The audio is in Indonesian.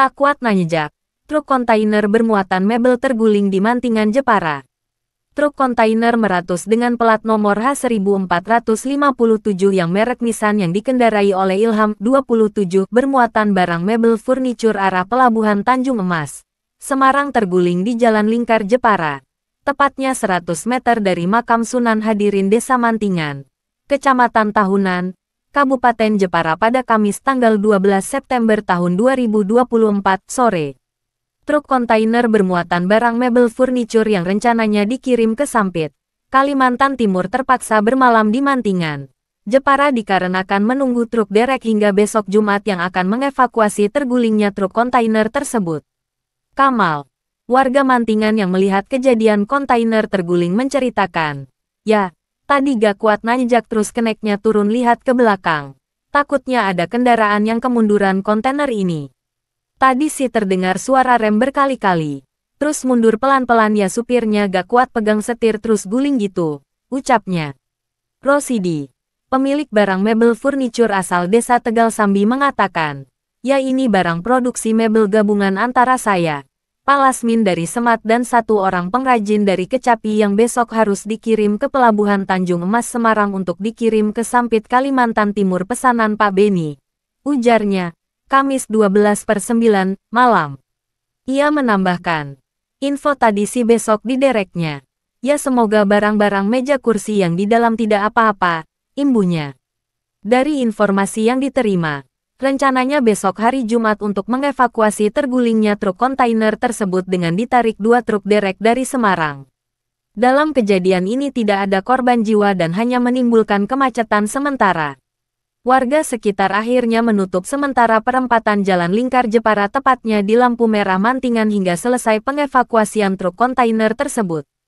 Tak kuat nanyejak, truk kontainer bermuatan mebel terguling di mantingan Jepara. Truk kontainer meratus dengan pelat nomor H1457 yang merek Nissan yang dikendarai oleh Ilham 27 bermuatan barang mebel furniture arah pelabuhan Tanjung Emas. Semarang terguling di Jalan Lingkar Jepara. Tepatnya 100 meter dari makam Sunan Hadirin Desa Mantingan, Kecamatan Tahunan, Kabupaten Jepara pada Kamis tanggal 12 September tahun 2024 sore. Truk kontainer bermuatan barang mebel furniture yang rencananya dikirim ke Sampit, Kalimantan Timur terpaksa bermalam di Mantingan. Jepara dikarenakan menunggu truk derek hingga besok Jumat yang akan mengevakuasi tergulingnya truk kontainer tersebut. Kamal, warga Mantingan yang melihat kejadian kontainer terguling menceritakan, Ya, Tadi gak kuat nanjak terus keneknya turun lihat ke belakang. Takutnya ada kendaraan yang kemunduran kontainer ini. Tadi sih terdengar suara rem berkali-kali. Terus mundur pelan-pelan ya supirnya gak kuat pegang setir terus guling gitu, ucapnya. Rosidi, pemilik barang mebel furniture asal desa Tegal Sambi mengatakan, ya ini barang produksi mebel gabungan antara saya, Palasmin dari Semat dan satu orang pengrajin dari Kecapi yang besok harus dikirim ke Pelabuhan Tanjung Emas Semarang untuk dikirim ke Sampit Kalimantan Timur pesanan Pak Beni. Ujarnya, Kamis 12 per 9, malam. Ia menambahkan, info tadi si besok di dereknya. Ya semoga barang-barang meja kursi yang di dalam tidak apa-apa, imbunya. Dari informasi yang diterima, Rencananya besok hari Jumat untuk mengevakuasi tergulingnya truk kontainer tersebut dengan ditarik dua truk derek dari Semarang. Dalam kejadian ini tidak ada korban jiwa dan hanya menimbulkan kemacetan sementara. Warga sekitar akhirnya menutup sementara perempatan Jalan Lingkar Jepara tepatnya di lampu merah Mantingan hingga selesai pengevakuasian truk kontainer tersebut.